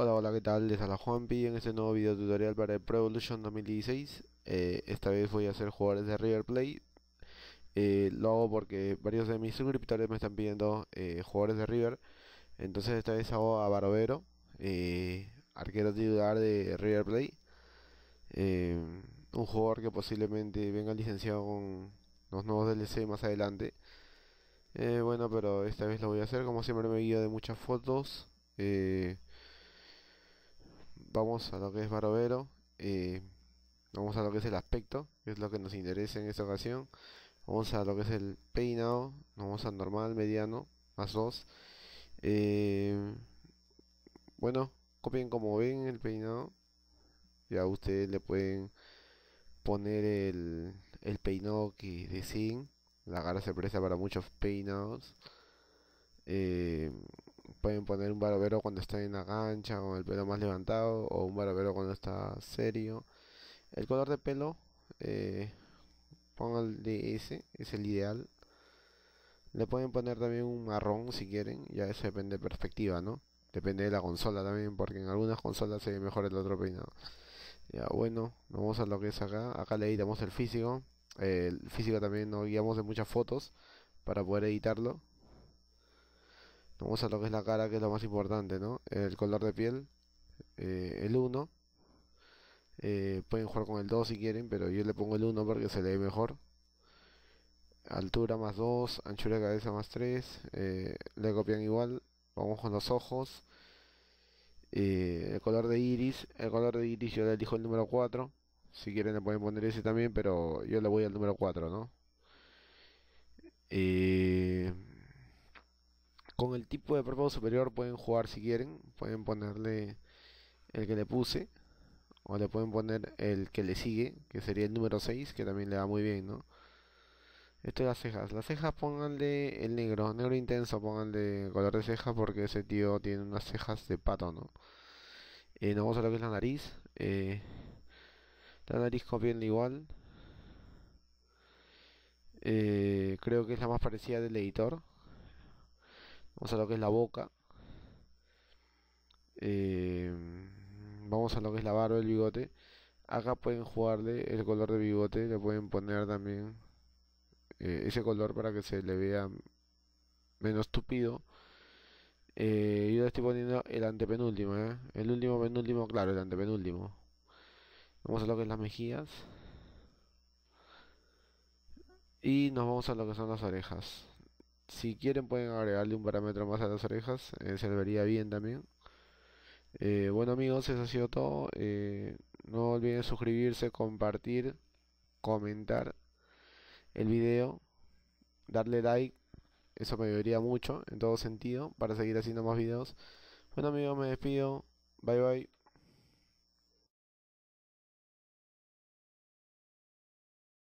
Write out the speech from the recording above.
Hola, hola, ¿qué tal? Les habla Juanpi en este nuevo video tutorial para el Pro Evolution 2016 eh, Esta vez voy a hacer jugadores de River Plate eh, Lo hago porque varios de mis suscriptores me están pidiendo eh, jugadores de River Entonces esta vez hago a Barovero, arquero titular de River Plate Un jugador que posiblemente venga licenciado con los nuevos DLC más adelante Bueno, pero esta vez lo voy a hacer, como siempre me guío de muchas fotos vamos a lo que es Barovero. Eh, vamos a lo que es el aspecto, que es lo que nos interesa en esta ocasión. Vamos a lo que es el peinado, vamos a normal, mediano, más dos eh, bueno, copien como ven el peinado. Ya ustedes le pueden poner el, el peinado que deseen. La cara se presta para muchos peinados. Eh, pueden poner un barbero cuando está en la cancha, o el pelo más levantado, o un barbero cuando está serio. El color de pelo, eh, el de ese, es el ideal. Le pueden poner también un marrón si quieren, ya eso depende de perspectiva, ¿no? Depende de la consola también, porque en algunas consolas se ve mejor el otro peinado. Ya, bueno, vamos a lo que es acá. Acá le editamos el físico. el físico también nos guiamos de muchas fotos para poder editarlo. Vamos a lo que es la cara, que es lo más importante, ¿no? El color de piel, eh, el 1. Eh, pueden jugar con el 2 si quieren, pero yo le pongo el 1 porque se lee mejor. Altura más 2, anchura de cabeza más 3. Eh, le copian igual. Vamos con los ojos. el color de iris. El color de iris yo le elijo el número 4. Si quieren le pueden poner ese también, pero yo le voy al número 4, ¿no? Con el tipo de propósito superior pueden jugar si quieren. Pueden ponerle el que le puse. O le pueden poner el que le sigue, que sería el número 6, que también le va muy bien, ¿no? Esto es las cejas. Las cejas pónganle el negro, negro intenso, pónganle color de ceja porque ese tío tiene unas cejas de pato, ¿no? Eh, vamos a lo que es la nariz. Eh, la nariz copiando igual. Eh, creo que es la más parecida del editor. Vamos a lo que es la boca. Eh, vamos a lo que es la barba, el bigote. Acá pueden jugarle el color de bigote. Le pueden poner también eh, ese color para que se le vea menos tupido. Eh, yo le estoy poniendo el antepenúltimo, El último, penúltimo, claro, el antepenúltimo. Vamos a lo que es las mejillas. Y nos vamos a lo que son las orejas si quieren pueden agregarle un parámetro más a las orejas, eh, serviría bien también. Eh, bueno amigos, eso ha sido todo. Eh, no olviden suscribirse, compartir, comentar el video, darle like. Eso me ayudaría mucho en todo sentido para seguir haciendo más videos. Bueno amigos, me despido. Bye bye.